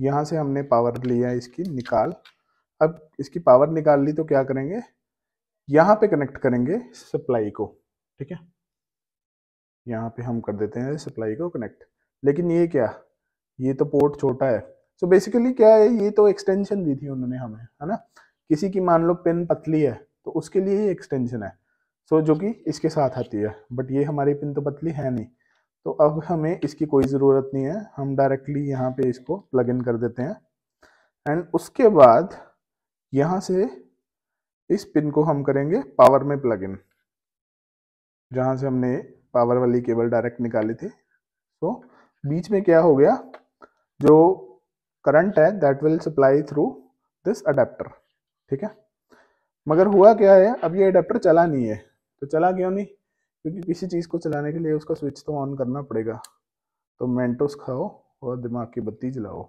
यहाँ से हमने पावर लिया इसकी निकाल अब इसकी पावर निकाल ली तो क्या करेंगे यहाँ पे कनेक्ट करेंगे सप्लाई को ठीक है यहाँ पे हम कर देते हैं सप्लाई को कनेक्ट लेकिन ये क्या ये तो पोर्ट छोटा है सो so बेसिकली क्या है ये तो एक्सटेंशन दी थी उन्होंने हमें है ना किसी की मान लो पिन पतली है तो उसके लिए ही एक्सटेंशन है सो so, जो कि इसके साथ आती है बट ये हमारी पिन तो पतली है नहीं तो अब हमें इसकी कोई ज़रूरत नहीं है हम डायरेक्टली यहाँ पे इसको प्लग इन कर देते हैं एंड उसके बाद यहाँ से इस पिन को हम करेंगे पावर में प्लग इन जहाँ से हमने पावर वाली केबल डायरेक्ट निकाली थी तो बीच में क्या हो गया जो करंट है that will supply through this adapter ठीक है मगर हुआ क्या है अब ये अडेप्टर चला नहीं है तो चला क्यों नहीं क्योंकि किसी चीज़ को चलाने के लिए उसका स्विच तो ऑन करना पड़ेगा तो मेंटोस खाओ और दिमाग की बत्ती जलाओ